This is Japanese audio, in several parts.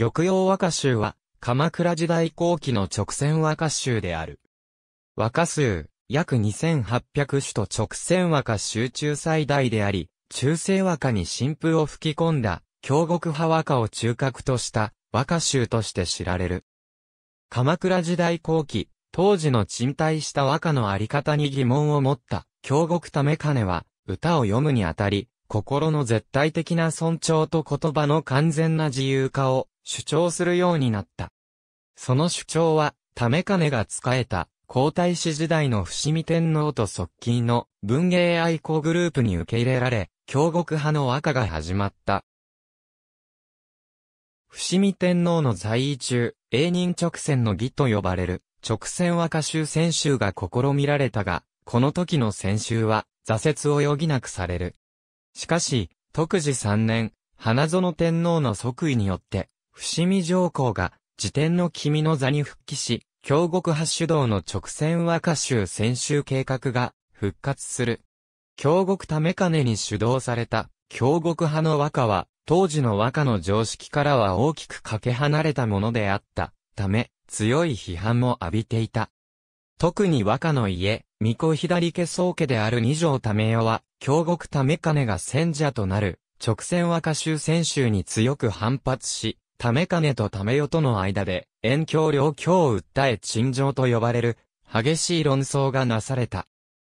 玉葉和歌集は、鎌倉時代後期の直線和歌集である。和歌数、約2800種と直線和歌集中最大であり、中世和歌に新風を吹き込んだ、京極派和歌を中核とした和歌集として知られる。鎌倉時代後期、当時の賃貸した和歌のあり方に疑問を持った京極為金は、歌を読むにあたり、心の絶対的な尊重と言葉の完全な自由化を主張するようになった。その主張は、か金が仕えた、皇太子時代の伏見天皇と側近の文芸愛好グループに受け入れられ、京極派の和歌が始まった。伏見天皇の在位中、永仁直線の儀と呼ばれる、直線和歌集選集が試みられたが、この時の選集は、挫折を余儀なくされる。しかし、徳次3年、花園天皇の即位によって、伏見上皇が、辞典の君の座に復帰し、京極八主道の直線和歌集先週計画が復活する。京極為金に主導された京極派の和歌は、当時の和歌の常識からは大きくかけ離れたものであったため、強い批判も浴びていた。特に和歌の家、巫女左家宗家である二条為代は、京極為金が先者となる、直線和歌集選週に強く反発し、たか金とためよとの間で、遠離両今を訴え陳情と呼ばれる、激しい論争がなされた。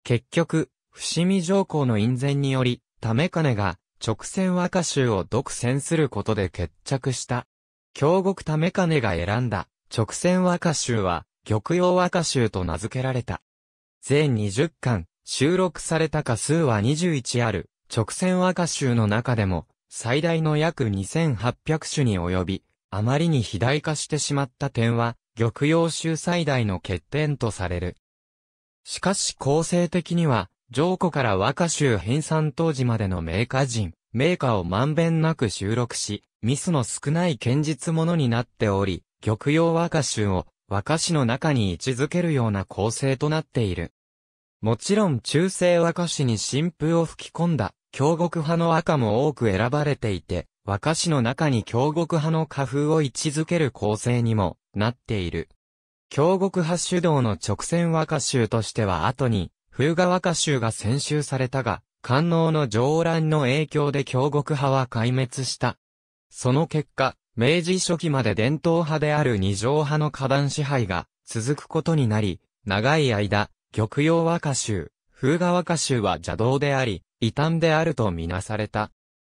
結局、伏見上皇の因前により、たか金が、直線和歌集を独占することで決着した。京極たか金が選んだ、直線和歌集は、玉葉和歌集と名付けられた。全20巻、収録された歌数は21ある、直線和歌集の中でも、最大の約2800種に及び、あまりに肥大化してしまった点は、玉葉州最大の欠点とされる。しかし構成的には、上古から和歌集編纂当時までの名家人、名家をまんべんなく収録し、ミスの少ない堅実ものになっており、玉葉和歌集を和歌詞の中に位置づけるような構成となっている。もちろん中世和歌詞に新風を吹き込んだ京極派の赤も多く選ばれていて、和歌詞の中に京極派の花風を位置づける構成にもなっている。京極派主導の直線和歌集としては後に、風雅和歌集が選集されたが、官能の上乱の影響で京極派は壊滅した。その結果、明治初期まで伝統派である二条派の下段支配が続くことになり、長い間、玉葉和歌集、風雅和歌集は邪道であり、異端であるとみなされた。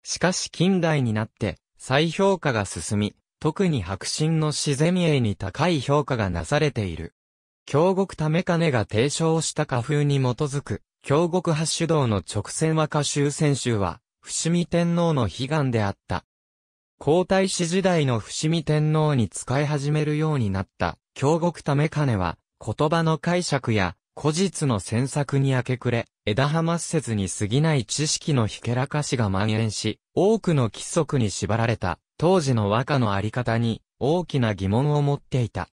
しかし近代になって、再評価が進み、特に白身の自然英に高い評価がなされている。京極為金が提唱した花風に基づく、京極八主道の直線和歌集選集は、伏見天皇の悲願であった。皇太子時代の伏見天皇に使い始めるようになった、京極為金は、言葉の解釈や、古実の詮索に明け暮れ、枝葉末節に過ぎない知識のひけらかしが蔓延し、多くの規則に縛られた、当時の和歌のあり方に、大きな疑問を持っていた。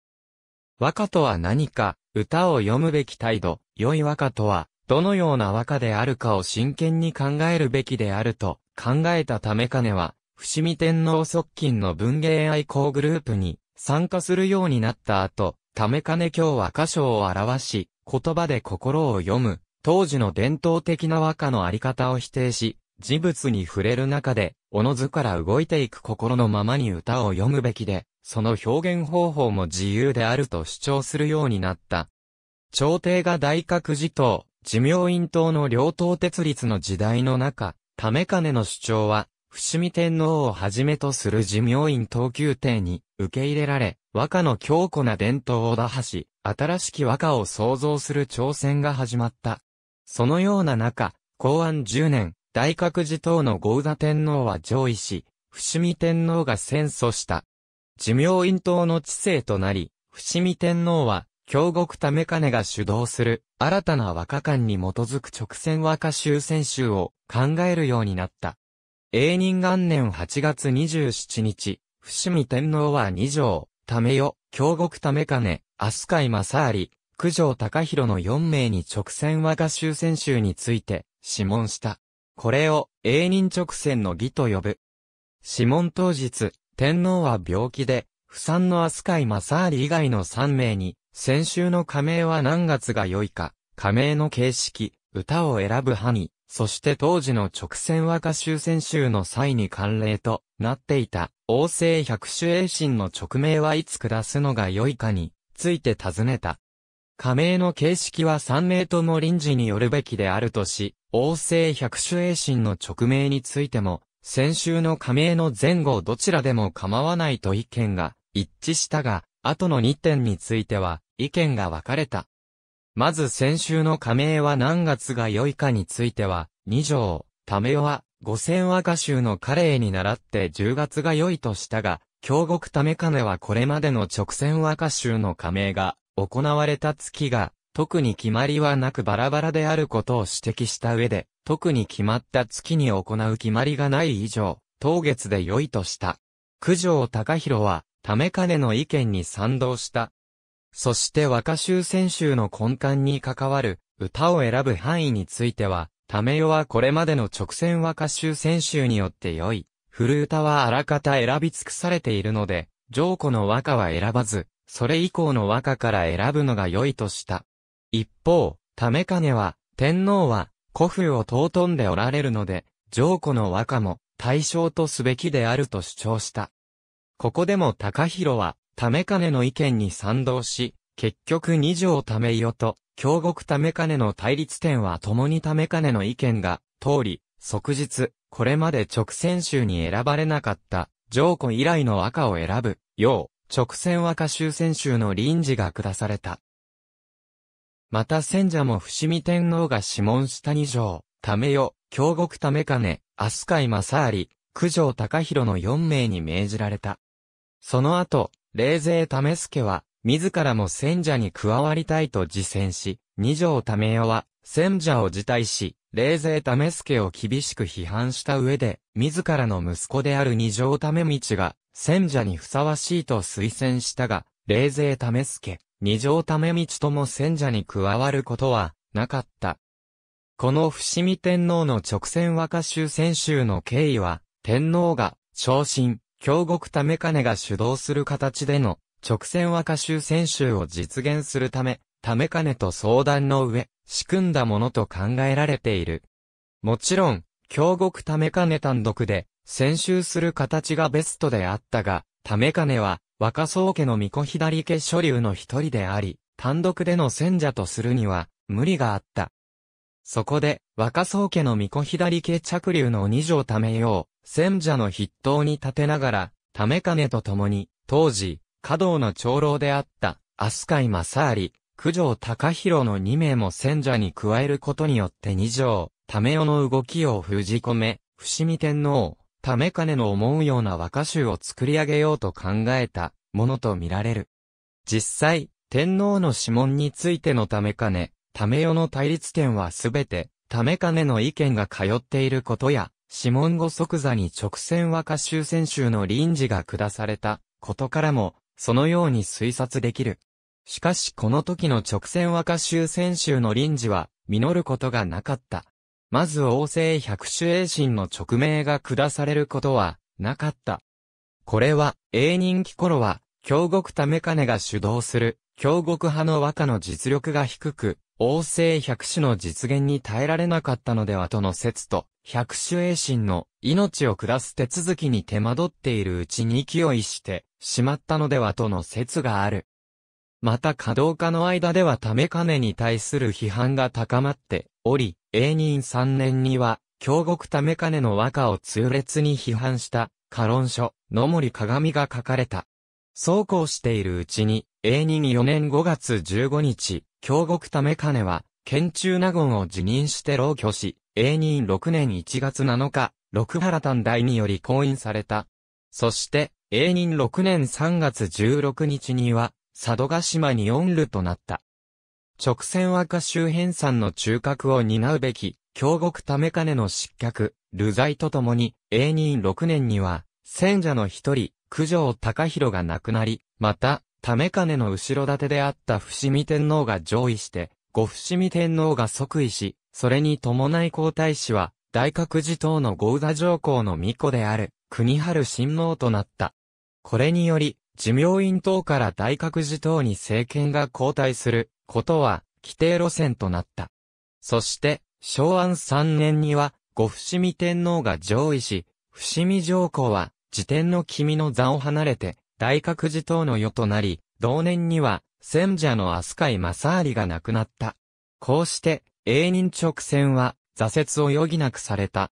和歌とは何か、歌を読むべき態度、良い和歌とは、どのような和歌であるかを真剣に考えるべきであると、考えたため金は、伏見天皇側近の文芸愛好グループに参加するようになった後、ためかね今日は箇所を表し、言葉で心を読む、当時の伝統的な和歌のあり方を否定し、事物に触れる中で、おのずから動いていく心のままに歌を読むべきで、その表現方法も自由であると主張するようになった。朝廷が大覚寺党、寿命院党の両党鉄立の時代の中、か金の主張は、伏見天皇をはじめとする寿命院東宮廷に受け入れられ、和歌の強固な伝統を打破し、新しき和歌を創造する挑戦が始まった。そのような中、公安10年、大覚寺等の豪座天皇は上位し、伏見天皇が戦祖した。寿命院党の治世となり、伏見天皇は、京極為金が主導する、新たな和歌館に基づく直線和歌集選集を考えるようになった。永仁元年8月27日、伏見天皇は二条、ためよ、京極ためかね、飛鳥井正有、九条隆弘の4名に直線和歌集選集について、諮問した。これを、永人直線の義と呼ぶ。指紋当日、天皇は病気で、不産の飛鳥井正有以外の3名に、先週の加盟は何月が良いか、加盟の形式、歌を選ぶ派に、そして当時の直線和歌集選集の際に慣例となっていた王政百種衛心の直命はいつ下すのが良いかについて尋ねた。加盟の形式は3名とも臨時によるべきであるとし、王政百種衛心の直命についても、先週の加盟の前後どちらでも構わないと意見が一致したが、後の2点については意見が分かれた。まず先週の加盟は何月が良いかについては、2条、ためは五千和歌集のカレーに倣って10月が良いとしたが、京極為金はこれまでの直線和歌集の加盟が行われた月が、特に決まりはなくバラバラであることを指摘した上で、特に決まった月に行う決まりがない以上、当月で良いとした。九条隆弘は、ためかねの意見に賛同した。そして和歌集選集の根幹に関わる歌を選ぶ範囲については、ためよはこれまでの直線和歌集選集によって良い。古歌はあらかた選び尽くされているので、上古の和歌は選ばず、それ以降の和歌から選ぶのが良いとした。一方、ためかねは、天皇は、古風を尊んでおられるので、上古の和歌も対象とすべきであると主張した。ここでも高弘は、ためかねの意見に賛同し、結局二条ためよと、京極為金の対立点は共に為金の意見が、通り、即日、これまで直線集に選ばれなかった、上古以来の赤を選ぶ、よう、直線和歌終戦州の臨時が下された。また戦者も伏見天皇が諮問した二条、ためよ、京極為金、飛鳥正有、九条高弘の四名に命じられた。その後、冷勢為助は、自らも戦者に加わりたいと自践し、二条為世は、戦者を辞退し、冷静為助を厳しく批判した上で、自らの息子である二条為道が、戦者にふさわしいと推薦したが、冷静為助、二条為道とも戦者に加わることは、なかった。この伏見天皇の直線和歌集選集の経緯は、天皇が、昇進、京極為金が主導する形での、直線和歌集選集を実現するため、ためかねと相談の上、仕組んだものと考えられている。もちろん、京極ためかね単独で、選集する形がベストであったが、ためかねは、若宗家の巫女左家所流の一人であり、単独での選者とするには、無理があった。そこで、若宗家の巫女左家着流の二条ためよう、選者の筆頭に立てながら、ためかねと共に、当時、華道の長老であった、飛鳥井正有、九条高弘の2名も戦者に加えることによって二条、ため世の動きを封じ込め、伏見天皇、ため金の思うような和歌集を作り上げようと考えたものとみられる。実際、天皇の指紋についてのため金、ため世の対立点はすべて、ため金の意見が通っていることや、指紋後即座に直線和歌集選集の臨時が下されたことからも、そのように推察できる。しかしこの時の直線和歌集選集の臨時は、実ることがなかった。まず王政百種衛心の直命が下されることは、なかった。これは、永人期頃は、京極為金が主導する、京極派の和歌の実力が低く、王政百種の実現に耐えられなかったのではとの説と、百種衛心の命を下す手続きに手間取っているうちに勢いしてしまったのではとの説がある。また稼働家の間ではため金に対する批判が高まっており、永仁3年には、京極ため金の和歌を痛烈に批判した、過論書、野森鏡が書かれた。そうこうしているうちに、永仁4年5月15日、京極ため金は、県中納言を辞任して浪居し、永仁6年1月7日、六原丹大により婚姻された。そして、永仁6年3月16日には、佐渡島に四ルとなった。直線和歌周辺山の中核を担うべき、京極為金の失脚、流罪とともに、永仁6年には、戦者の一人、九条隆弘が亡くなり、また、為金の後ろ盾であった伏見天皇が上位して、五伏見天皇が即位し、それに伴い皇太子は、大覚寺等の豪座上皇の御子である、国春親王となった。これにより、寿命院等から大覚寺等に政権が交代することは規定路線となった。そして、昭安3年には、後伏見天皇が上位し、伏見上皇は、自天の君の座を離れて、大覚寺等の世となり、同年には、先者の飛鳥井正有が亡くなった。こうして、永仁直線は、挫折を余儀なくされた。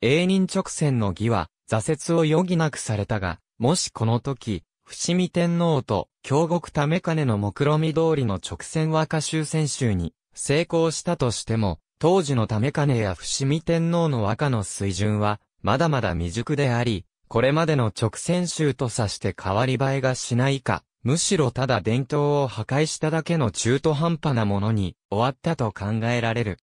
永人直線の義は、挫折を余儀なくされたが、もしこの時、伏見天皇と京極為金の目論見通りの直線和歌集選集に成功したとしても、当時の為金や伏見天皇の和歌の水準は、まだまだ未熟であり、これまでの直線集とさして変わり映えがしないか、むしろただ伝統を破壊しただけの中途半端なものに終わったと考えられる。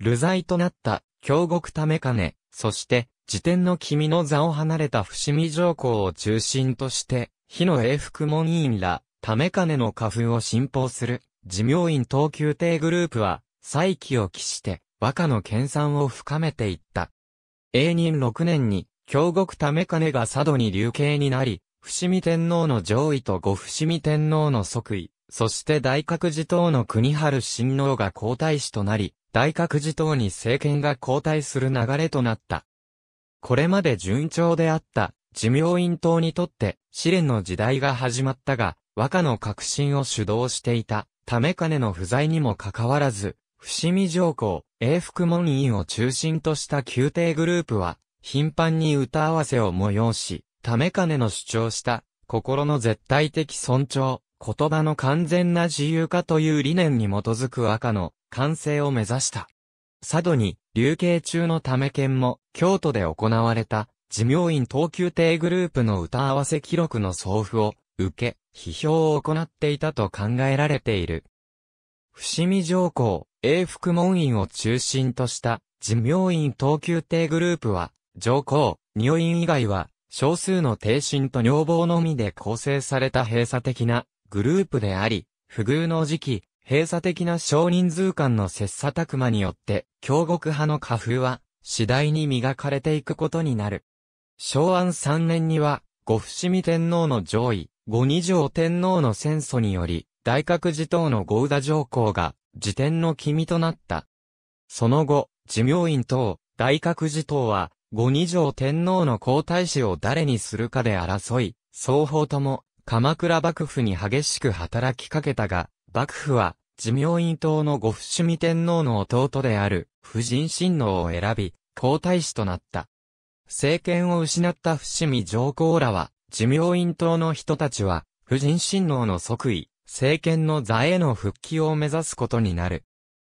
流罪となった、京極為金、そして、辞典の君の座を離れた伏見上皇を中心として、日の英福門委員ら、為金の花粉を信奉する、自明院東宮帝グループは、再起を期して、和歌の研鑽を深めていった。永仁6年に、京極為金が佐渡に流刑になり、伏見天皇の上位と五伏見天皇の即位、そして大覚寺等の国春親王が皇太子となり、大覚寺等に政権が交代する流れとなった。これまで順調であった、自明院党にとって試練の時代が始まったが、和歌の革新を主導していた、為金の不在にもかかわらず、伏見上皇、永福門院を中心とした宮廷グループは、頻繁に歌合わせを催し、為金の主張した、心の絶対的尊重、言葉の完全な自由化という理念に基づく和歌の完成を目指した。佐渡に、流刑中のため剣も、京都で行われた、自明院東急亭グループの歌合わせ記録の送付を、受け、批評を行っていたと考えられている。伏見上皇、永福門院を中心とした、自明院東急亭グループは、上皇、女院以外は、少数の帝神と女房のみで構成された閉鎖的なグループであり、不遇の時期、閉鎖的な少人数間の切磋琢磨によって、京極派の家風は、次第に磨かれていくことになる。昭安3年には、五伏見天皇の上位、五二条天皇の戦祖により、大覚寺等の豪田上皇が、辞典の君となった。その後、寺明院等、大覚寺等は、五二条天皇の皇太子を誰にするかで争い、双方とも、鎌倉幕府に激しく働きかけたが、幕府は、自明院党のご伏見天皇の弟である、夫人親王を選び、皇太子となった。政権を失った伏見上皇らは、自明院党の人たちは、夫人親王の即位、政権の座への復帰を目指すことになる。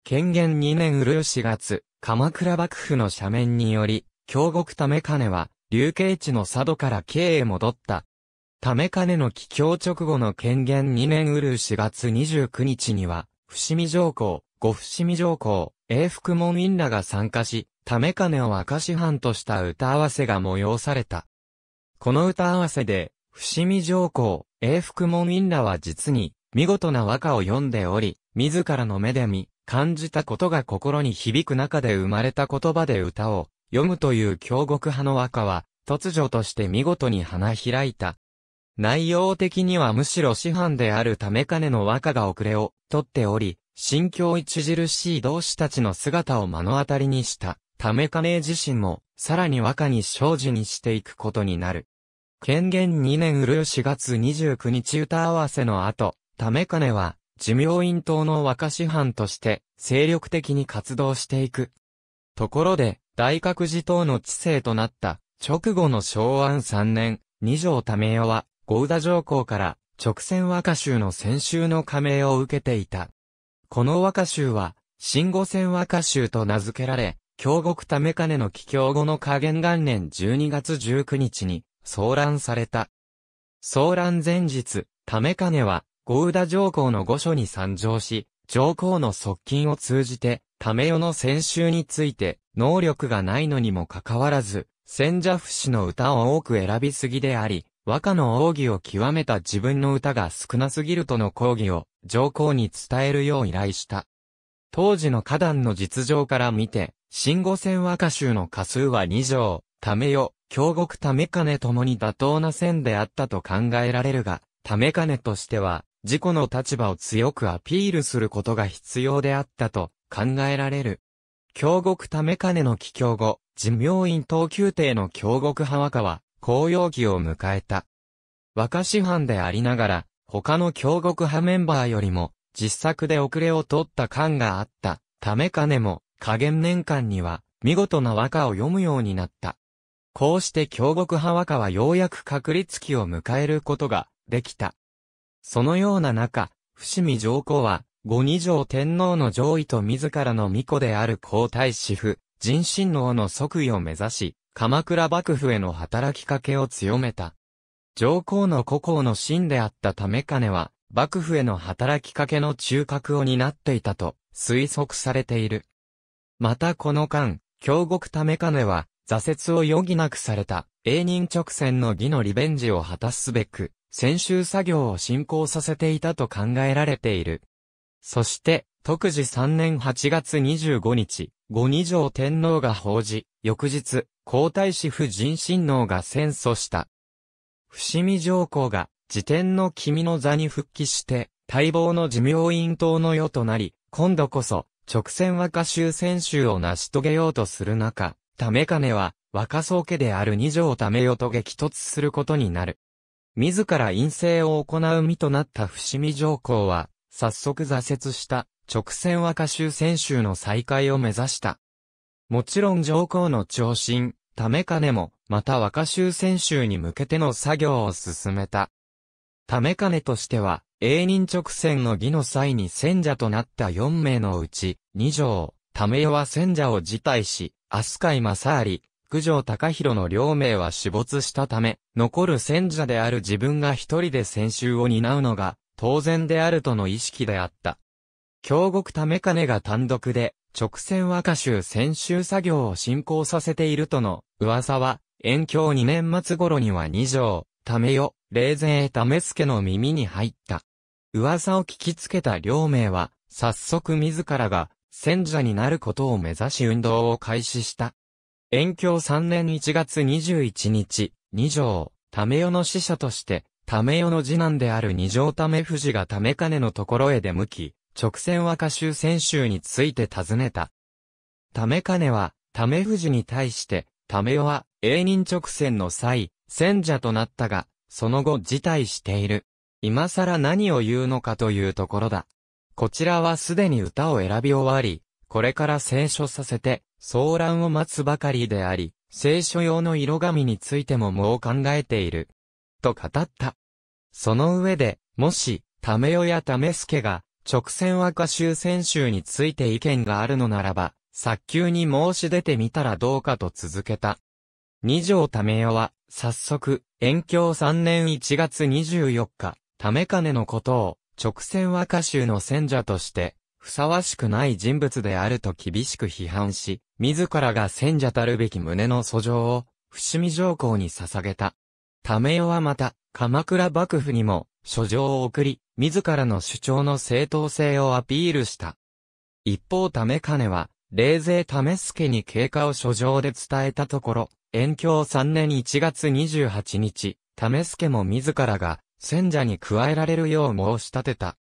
権限2年うる4月、鎌倉幕府の斜面により、京極為金は、流刑地の佐渡から京へ戻った、ためかねの帰郷直後の権限2年うる4月29日には、伏見上皇、五伏見上皇、永福門院らが参加し、ためかねを明石藩とした歌合わせが催された。この歌合わせで、伏見上皇、永福門院らは実に、見事な和歌を読んでおり、自らの目で見、感じたことが心に響く中で生まれた言葉で歌を、読むという京極派の和歌は、突如として見事に花開いた。内容的にはむしろ師範であるため金の和歌が遅れをとっており、心境著しい同志たちの姿を目の当たりにした、ため金自身も、さらに和歌に精進にしていくことになる。権限2年うる4月29日歌合わせの後、ため金は、寿命院党の和歌師範として、精力的に活動していく。ところで、大覚寺党の知性となった、直後の昭安3年、二条為代は、ゴウダ上皇から直線和歌集の先週の加盟を受けていた。この和歌集は、新五線和歌集と名付けられ、京極為金の帰京後の下元元年12月19日に、騒乱された。騒乱前日、為金は、ゴウダ上皇の御所に参上し、上皇の側近を通じて、為世の先週について、能力がないのにもかかわらず、千者不死の歌を多く選びすぎであり、和歌の奥義を極めた自分の歌が少なすぎるとの抗議を上皇に伝えるよう依頼した。当時の花壇の実情から見て、新五線和歌集の歌数は2条、ためよ、京極ためかねともに妥当な線であったと考えられるが、ためかねとしては、自己の立場を強くアピールすることが必要であったと考えられる。京極ためかねの帰郷後、寿命院東宮廷の京極派和歌は、公用期を迎えた。若師範でありながら、他の京極派メンバーよりも、実作で遅れを取った感があった、ため金も、加減年間には、見事な和歌を読むようになった。こうして京極派和歌はようやく確立期を迎えることが、できた。そのような中、伏見上皇は、五二条天皇の上位と自らの御子である皇太子府、人親王の即位を目指し、鎌倉幕府への働きかけを強めた。上皇の故郷の真であったため金は、幕府への働きかけの中核を担っていたと推測されている。またこの間、京極為金は、挫折を余儀なくされた、永仁直線の義のリベンジを果たすべく、先週作業を進行させていたと考えられている。そして、特次3年8月25日、五二条天皇が報じ、翌日、皇太子夫人親王が戦争した。伏見上皇が、自天の君の座に復帰して、待望の寿命院党の世となり、今度こそ、直線和歌集選手を成し遂げようとする中、為金は、若宗家である二条為世と激突することになる。自ら陰性を行う身となった伏見上皇は、早速挫折した直線和歌集選手の再開を目指した。もちろん上皇の長身、ため金も、また若衆選手に向けての作業を進めた。ため金としては、永仁直線の儀の際に戦者となった4名のうち、2条、ためよは戦者を辞退し、飛鳥井正有、九条高弘の両名は死没したため、残る戦者である自分が一人で戦襲を担うのが、当然であるとの意識であった。京極為金が単独で、直線若衆戦襲作業を進行させているとの噂は、遠京2年末頃には二条、ためよ、霊前ためすけの耳に入った。噂を聞きつけた両名は、早速自らが、戦者になることを目指し運動を開始した。遠京3年1月21日、二条、ためよの使者として、ためよの次男である二条ため富士がため金のところへ出向き、直線和歌集選手について尋ねた。ため金は、ため富士に対して、ためは、永人直線の際、戦者となったが、その後辞退している。今更何を言うのかというところだ。こちらはすでに歌を選び終わり、これから聖書させて、騒乱を待つばかりであり、聖書用の色紙についてももう考えている。と語った。その上で、もし、タメオやタメスケが、直線和歌集選集について意見があるのならば、早急に申し出てみたらどうかと続けた。二条ため代は、早速、延教3年1月24日、たか金のことを、直線和歌集の選者として、ふさわしくない人物であると厳しく批判し、自らが選者たるべき胸の訴状を、伏見上皇に捧げた。ためよはまた、鎌倉幕府にも、書状を送り、自らの主張の正当性をアピールした。一方ため金は、冷勢為助に経過を書状で伝えたところ、延教3年1月28日、為助も自らが、戦者に加えられるよう申し立てた。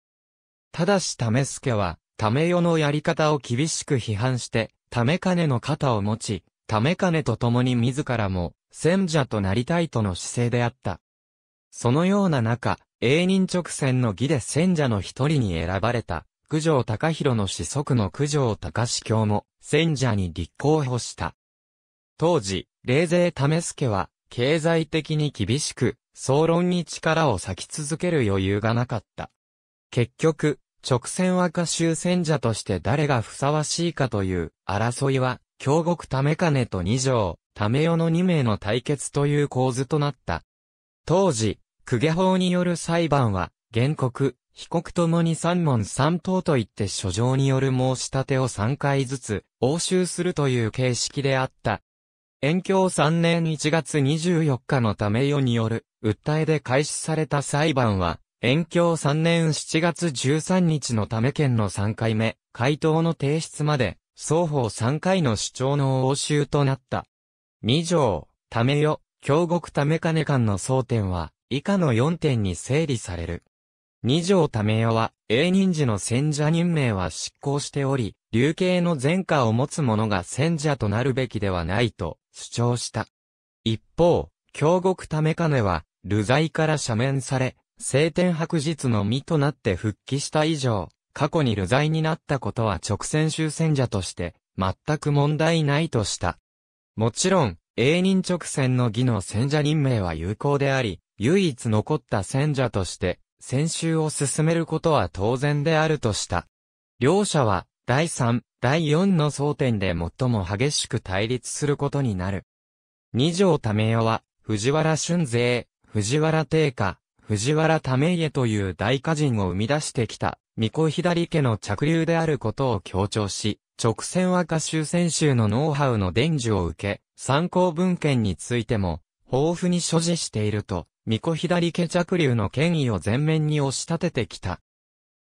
ただし為助は、為世のやり方を厳しく批判して、為金の肩を持ち、為金と共に自らも、戦者となりたいとの姿勢であった。そのような中、永仁直線の儀で戦者の一人に選ばれた。九条高弘の子息の九条高司教も、戦者に立候補した。当時、冷静為助は、経済的に厳しく、総論に力を割き続ける余裕がなかった。結局、直線和歌集戦者として誰がふさわしいかという争いは、京極為金と二条、為世の二名の対決という構図となった。当時、公家法による裁判は、原告、被告ともに三問三答といって書状による申し立てを三回ずつ応酬するという形式であった。延教三年1月24日のため世による訴えで開始された裁判は、延教三年7月13日のため県の三回目、回答の提出まで、双方三回の主張の応酬となった。二条、ためよ、京極ため金間の争点は、以下の四点に整理される。二条為世は、永忍寺の戦者任命は執行しており、流刑の前科を持つ者が戦者となるべきではないと主張した。一方、京極為金は、流罪から赦免され、晴天白日の身となって復帰した以上、過去に流罪になったことは直線終戦者として、全く問題ないとした。もちろん、永忍直線の義の戦者任命は有効であり、唯一残った戦者として、先週を進めることは当然であるとした。両者は、第3、第4の争点で最も激しく対立することになる。二条為代は、藤原春勢、藤原定家、藤原為家という大家人を生み出してきた、三子左家の着流であることを強調し、直線和歌集選集のノウハウの伝授を受け、参考文献についても、豊富に所持していると、巫女左家着流の権威を前面に押し立ててきた。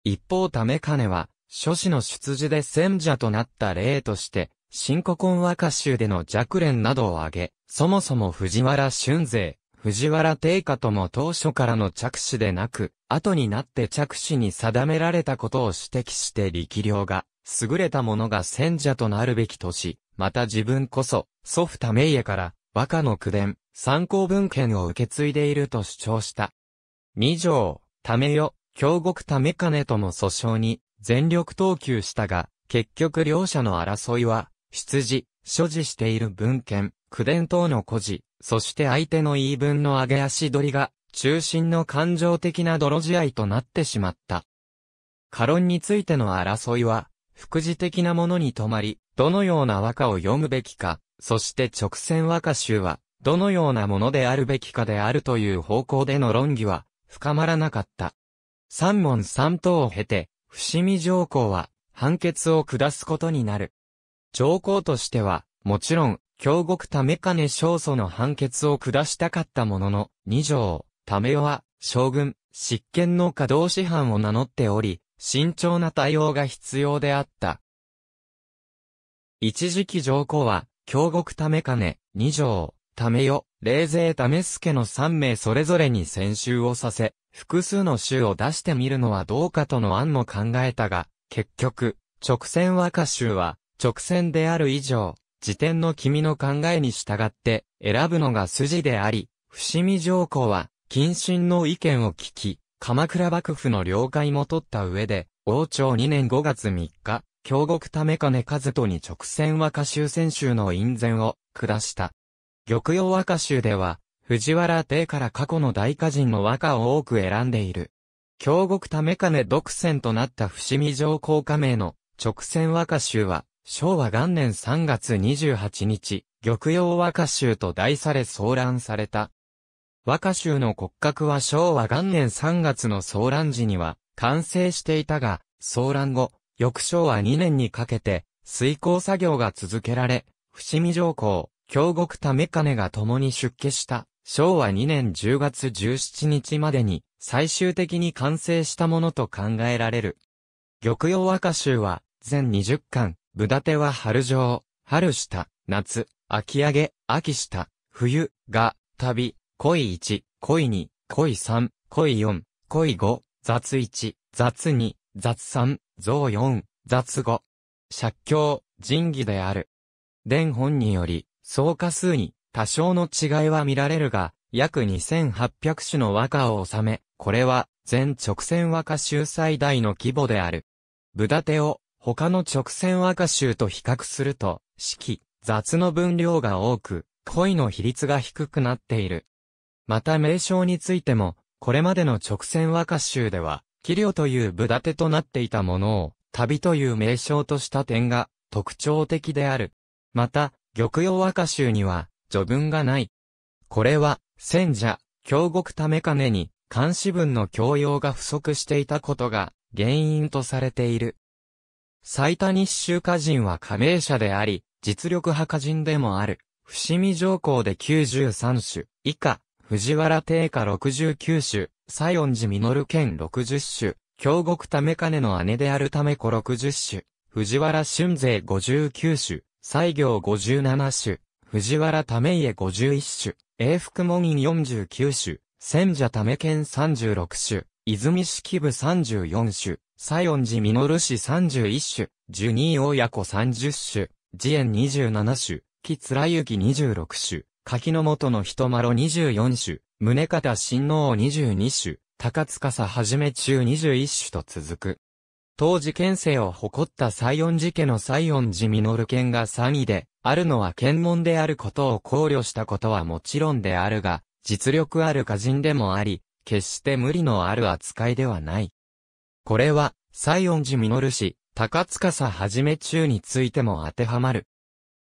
一方為ねは、諸子の出自で先者となった例として、新古今和歌集での若連などを挙げ、そもそも藤原春勢、藤原定家とも当初からの着手でなく、後になって着手に定められたことを指摘して力量が、優れた者が先者となるべきとし、また自分こそ、祖父ため家から、和歌の句伝、参考文献を受け継いでいると主張した。二条、ためよ、京極ため金との訴訟に全力投球したが、結局両者の争いは、出自、所持している文献、句伝等の故事、そして相手の言い分の上げ足取りが、中心の感情的な泥仕合となってしまった。過論についての争いは、副次的なものに止まり、どのような和歌を読むべきか、そして直線和歌集は、どのようなものであるべきかであるという方向での論議は、深まらなかった。三問三答を経て、伏見上皇は、判決を下すことになる。上皇としては、もちろん、京極為金勝訴の判決を下したかったものの、二条、為は、将軍、執権の稼働師範を名乗っており、慎重な対応が必要であった。一時期上皇は、京極為金、二条、為よ、冷勢為助の三名それぞれに先週をさせ、複数の州を出してみるのはどうかとの案も考えたが、結局、直線和歌集は、直線である以上、時点の君の考えに従って選ぶのが筋であり、伏見上皇は、謹慎の意見を聞き、鎌倉幕府の了解も取った上で、王朝2年5月3日、京極為金和人に直線和歌集選集の印前を下した。玉葉和歌集では、藤原帝から過去の大歌人の和歌を多く選んでいる。京極為金独占となった伏見上皇加盟の直線和歌集は、昭和元年3月28日、玉葉和歌集と題され騒乱された。和歌集の骨格は昭和元年3月の騒乱時には完成していたが、騒乱後、翌昭和2年にかけて、遂行作業が続けられ、伏見上皇、京極為金が共に出家した昭和2年10月17日までに最終的に完成したものと考えられる。玉葉和歌集は全20巻、ブ立テは春上、春下、夏、秋上げ、秋下、冬、が、旅、恋1、恋2、恋3、恋4、恋5、雑1、雑2、雑3、増4、雑語。借境、人義である。伝本により、総過数に多少の違いは見られるが、約2800種の和歌を収め、これは全直線和歌集最大の規模である。ブダテを他の直線和歌集と比較すると、式、雑の分量が多く、恋の比率が低くなっている。また名称についても、これまでの直線和歌集では、器量という部立てとなっていたものを、旅という名称とした点が特徴的である。また、玉葉和歌集には、序文がない。これは、戦者、京極ためかねに、監視文の教養が不足していたことが原因とされている。最多日州歌人は加盟者であり、実力派歌人でもある。伏見上皇で93種、以下、藤原定家69種、西園寺実兼六十種、京極為金の姉であるため子六十種、藤原春勢五十九種、西行五十七種、藤原為家五十一種、永福門院四十九種、千者為剣三十六種、泉式部三十四種、西園寺実氏三十一種、ニ二親子三十種、慈円二十七種、木貫之二十六種、柿の元の人丸ろ二十四種、宗方親王22種、高司はじめ中21種と続く。当時県政を誇った西園寺家の西園寺実県が3位で、あるのは県門であることを考慮したことはもちろんであるが、実力ある歌人でもあり、決して無理のある扱いではない。これは、西園寺実氏、高司はじめ中についても当てはまる。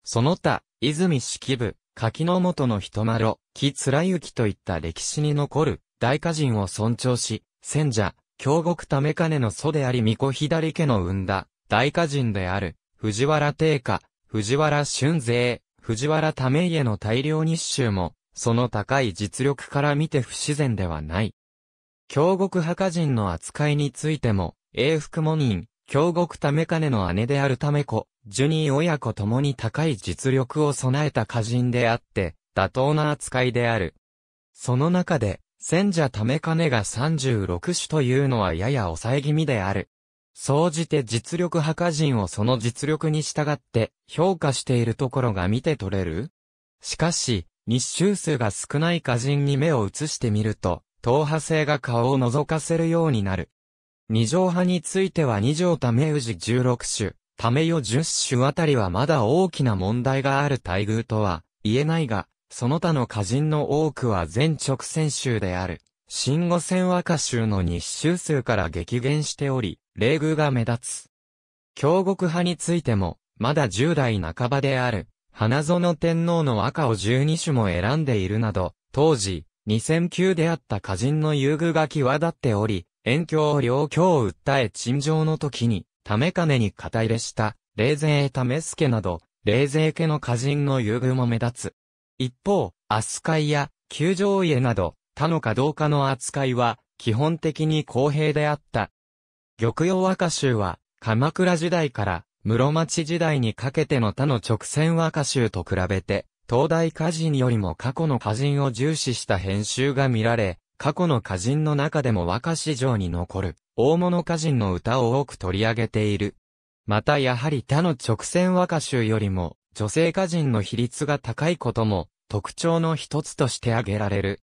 その他、泉式部、柿の元の人丸、木貫之といった歴史に残る大歌人を尊重し、戦者、京極為金の祖であり巫女左家の生んだ大歌人である藤原定家、藤原春勢、藤原為家の大量日集も、その高い実力から見て不自然ではない。京極派歌人の扱いについても、永福門人、京極め金の姉であるため子、ジュニー親子ともに高い実力を備えた歌人であって、妥当な扱いである。その中で、戦者ため金が36種というのはやや抑え気味である。総じて実力派歌人をその実力に従って評価しているところが見て取れるしかし、日周数が少ない歌人に目を移してみると、党派性が顔を覗かせるようになる。二条派については二条ため氏十六種、ため与十種あたりはまだ大きな問題がある待遇とは言えないが、その他の歌人の多くは全直線州である。新五線和歌の日州数から激減しており、冷遇が目立つ。京極派についても、まだ十代半ばである、花園天皇の和歌を十二種も選んでいるなど、当時、二千級であった歌人の優遇が際立っており、遠鏡両鏡を訴え陳情の時に、ため金に肩入れした、冷税ためすけなど、冷泉家の歌人の優遇も目立つ。一方、アスカイや、球場家など、他のかどうかの扱いは、基本的に公平であった。玉葉和歌集は、鎌倉時代から、室町時代にかけての他の直線和歌集と比べて、東大歌人よりも過去の歌人を重視した編集が見られ、過去の歌人の中でも和歌史上に残る、大物歌人の歌を多く取り上げている。またやはり他の直線和歌集よりも、女性歌人の比率が高いことも、特徴の一つとして挙げられる。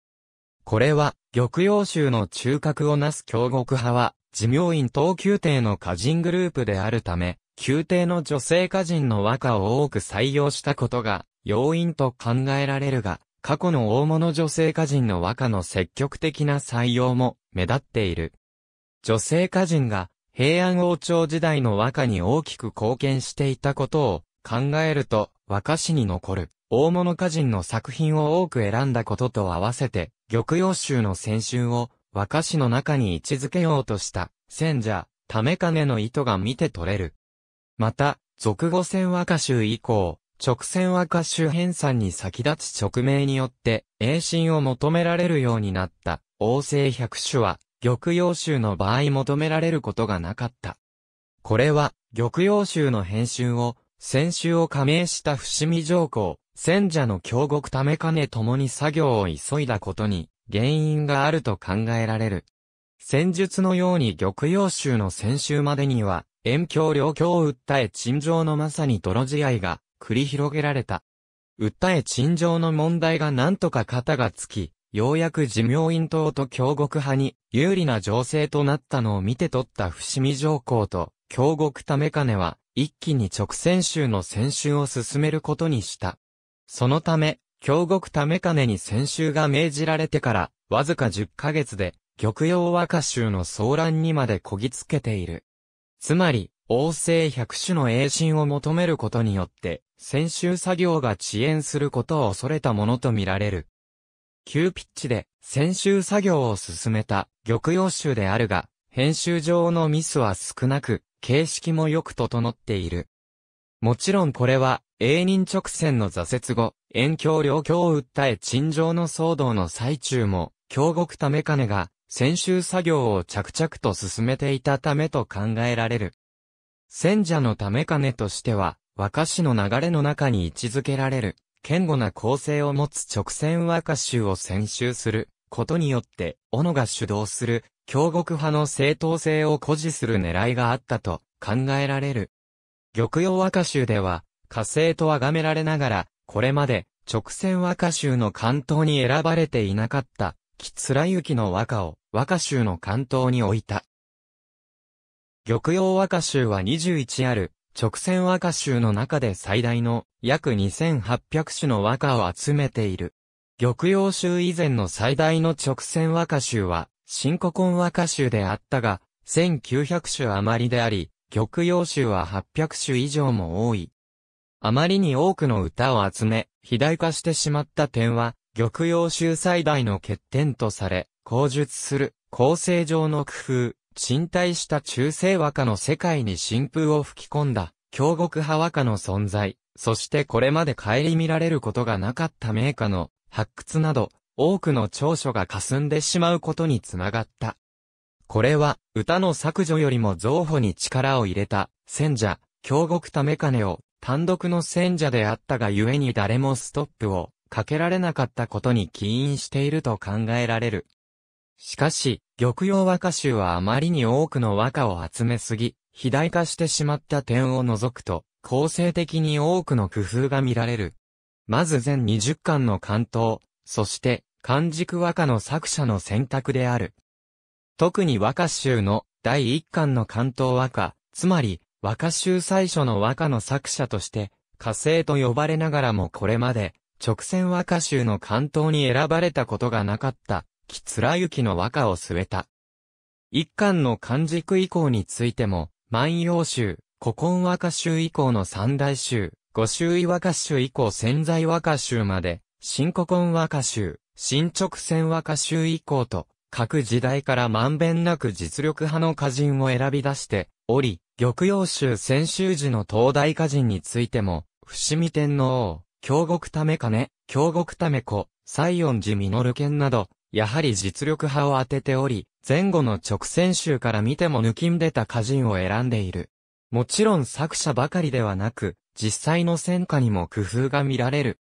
これは、玉葉集の中核をなす京極派は、寿明院東宮廷の歌人グループであるため、宮廷の女性歌人の和歌を多く採用したことが、要因と考えられるが、過去の大物女性歌人の和歌の積極的な採用も目立っている。女性歌人が平安王朝時代の和歌に大きく貢献していたことを考えると和歌詞に残る大物歌人の作品を多く選んだことと合わせて玉葉集の先春を和歌詞の中に位置づけようとした戦者、ためかねの意図が見て取れる。また、俗語戦和歌集以降、直線は歌手編纂に先立つ直命によって、栄心を求められるようになった、王政百種は、玉葉集の場合求められることがなかった。これは、玉葉集の編集を、先週を加盟した伏見上皇、戦者の京極ためかねともに作業を急いだことに、原因があると考えられる。戦術のように玉葉集の先週までには、遠距両教を訴え陳情のまさに泥仕合が繰り広げられた。訴え陳情の問題が何とか肩がつき、ようやく自明院党と京極派に有利な情勢となったのを見て取った伏見上皇と京極為金は一気に直線州の先週を進めることにした。そのため、京極為金に先週が命じられてからわずか10ヶ月で玉葉和歌集の騒乱にまでこぎつけている。つまり、王政百種の栄心を求めることによって、先週作業が遅延することを恐れたものとみられる。急ピッチで先週作業を進めた玉葉集であるが、編集上のミスは少なく、形式もよく整っている。もちろんこれは、永人直線の挫折後、遠境両境を訴え陳情の騒動の最中も、京極為金が、先週作業を着々と進めていたためと考えられる。戦者の為金としては、和歌詞の流れの中に位置づけられる、堅固な構成を持つ直線和歌集を選集することによって、斧が主導する、京極派の正当性を誇示する狙いがあったと考えられる。玉葉和歌集では、火星と崇められながら、これまで直線和歌集の関東に選ばれていなかった、きつらゆきの和歌を和歌集の関東に置いた。玉葉和歌集は21ある直線和歌集の中で最大の約2800種の和歌を集めている。玉葉集以前の最大の直線和歌集は、新古今和歌集であったが、1900種余りであり、玉葉集は800種以上も多い。あまりに多くの歌を集め、肥大化してしまった点は、玉葉集最大の欠点とされ、口述する構成上の工夫、賃貸した中世和歌の世界に新風を吹き込んだ、京極派和歌の存在、そしてこれまで顧みられることがなかった名家の発掘など、多くの長所が霞んでしまうことにつながった。これは、歌の削除よりも造法に力を入れた、戦者、京極ため金を、単独の戦者であったがゆえに誰もストップをかけられなかったことに起因していると考えられる。しかし、玉葉和歌集はあまりに多くの和歌を集めすぎ、肥大化してしまった点を除くと、構成的に多くの工夫が見られる。まず全20巻の関東、そして、漢軸和歌の作者の選択である。特に和歌集の第1巻の関東和歌、つまり、和歌集最初の和歌の作者として、火星と呼ばれながらもこれまで、直線和歌集の関東に選ばれたことがなかった、木貫之の和歌を据えた。一巻の漢字句以降についても、万葉集、古今和歌集以降の三大集、五周位和歌集以降潜在和歌集まで、新古今和歌集、新直線和歌集以降と、各時代からまんべんなく実力派の歌人を選び出しており、玉葉集先週時の東大歌人についても、伏見天皇、京極ため金、京極ため子、西園寺実剣など、やはり実力派を当てており、前後の直線集から見ても抜きんでた歌人を選んでいる。もちろん作者ばかりではなく、実際の戦歌にも工夫が見られる。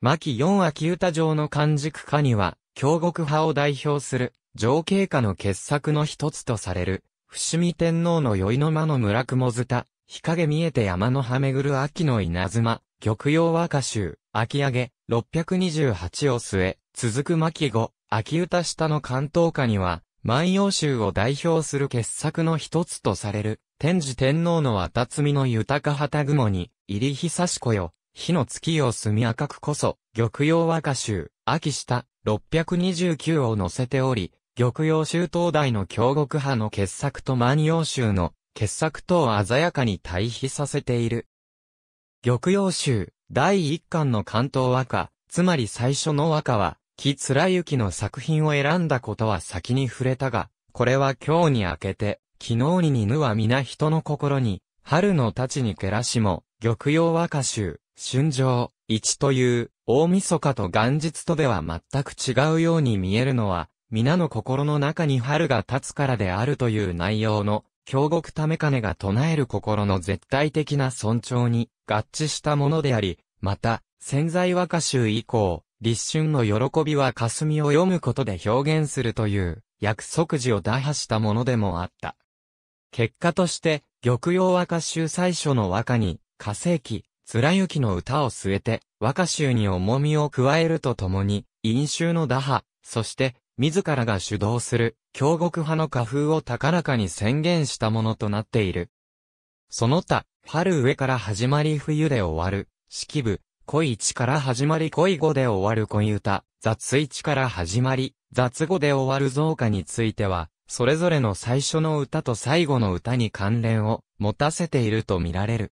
牧四秋歌上の漢軸歌には、京極派を代表する、情景歌の傑作の一つとされる、伏見天皇の宵の間の村雲伝、日陰見えて山の葉ぐる秋の稲妻、玉葉和歌集、秋上げ、628を据え、続く牧後、秋歌下の関東下には、万葉集を代表する傑作の一つとされる、天智天皇の渡たみの豊か旗雲に、入り久し子よ、火の月を墨赤くこそ、玉葉和歌集、秋下、629を載せており、玉葉集東大の京極派の傑作と万葉集の傑作とを鮮やかに対比させている。玉葉集、第一巻の関東和歌、つまり最初の和歌は、木ゆきの作品を選んだことは先に触れたが、これは今日に明けて、昨日に犬は皆人の心に、春の太刀にけらしも、玉葉和歌集、春情、一という、大晦日と元日とでは全く違うように見えるのは、皆の心の中に春が立つからであるという内容の、京極為金が唱える心の絶対的な尊重に合致したものであり、また、潜在和歌集以降、立春の喜びは霞を読むことで表現するという、約束時を打破したものでもあった。結果として、玉葉和歌集最初の和歌に、火星貫之の歌を据えて、和歌集に重みを加えるとともに、飲酒の打破、そして、自らが主導する、京極派の花風を高らかに宣言したものとなっている。その他、春上から始まり冬で終わる、式部、恋一から始まり恋語で終わる恋歌、雑一から始まり、雑語で終わる増加については、それぞれの最初の歌と最後の歌に関連を持たせていると見られる。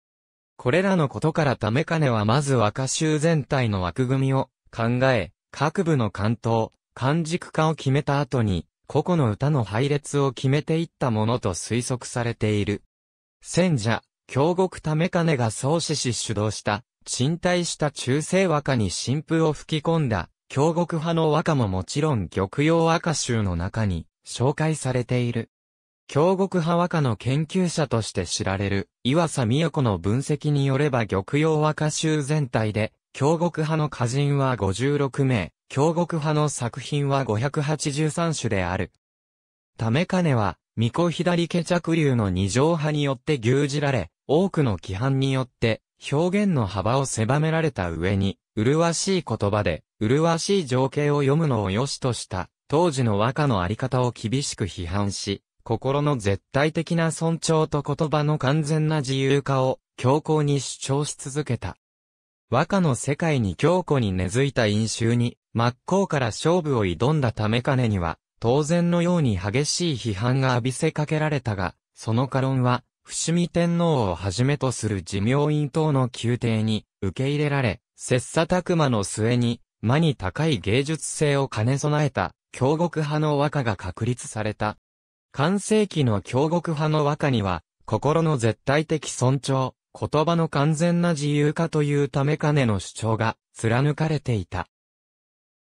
これらのことからためかねはまず和歌集全体の枠組みを考え、各部の関東、漢軸化を決めた後に、個々の歌の配列を決めていったものと推測されている。戦者、京極ためかねが創始し主導した沈貸した中世和歌に新風を吹き込んだ、京極派の和歌ももちろん玉葉和歌集の中に紹介されている。京極派和歌の研究者として知られる岩佐美代子の分析によれば玉葉和歌集全体で、京極派の歌人は56名、京極派の作品は583種である。ため金は、巫女左家着流の二条派によって牛耳られ、多くの規範によって表現の幅を狭められた上に、麗しい言葉で、麗しい情景を読むのを良しとした、当時の和歌のあり方を厳しく批判し、心の絶対的な尊重と言葉の完全な自由化を強硬に主張し続けた。和歌の世界に強固に根付いた因習に、真っ向から勝負を挑んだため金には、当然のように激しい批判が浴びせかけられたが、その過論は、伏見天皇をはじめとする寺明院等の宮廷に受け入れられ、切磋琢磨の末に、間に高い芸術性を兼ね備えた、京極派の和歌が確立された。完成期の京極派の和歌には、心の絶対的尊重、言葉の完全な自由化というため金の主張が貫かれていた。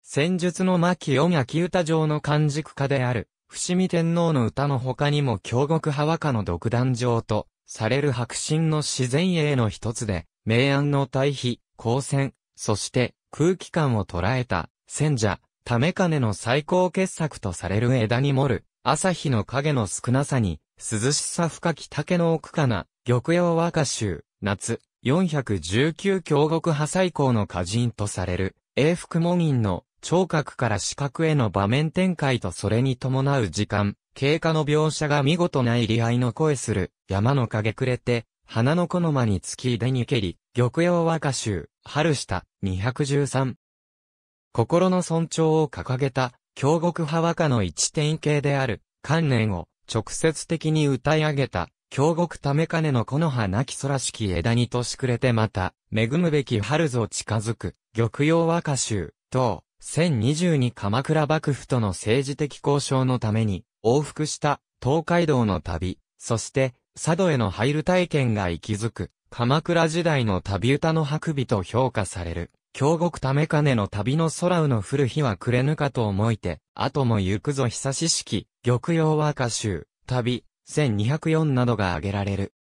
戦術の音清木歌上の完熟化である、伏見天皇の歌の他にも京極派和歌の独壇場と、される白真の自然英の一つで、明暗の対比、光線、そして空気感を捉えた、戦者、ためかねの最高傑作とされる枝に盛る、朝日の影の少なさに、涼しさ深き竹の奥かな、玉葉和歌集、夏、419京極派最高の歌人とされる、永福門院の聴覚から視覚への場面展開とそれに伴う時間、経過の描写が見事な入り合いの声する、山の陰暮れて、花の小の間に月出に蹴り、玉葉和歌集、春下、213。心の尊重を掲げた、京極派和歌の一点形である、観念を直接的に歌い上げた、京極ため金の木の葉なき空しき枝に年暮れてまた、恵むべき春ぞ近づく、玉葉和歌集、等。1022鎌倉幕府との政治的交渉のために往復した東海道の旅、そして佐渡への入る体験が息づく鎌倉時代の旅歌の白尾と評価される。京極か金の旅の空うの降る日は暮れぬかと思いて、後も行くぞ久し式、玉葉和歌集、旅、1204などが挙げられる。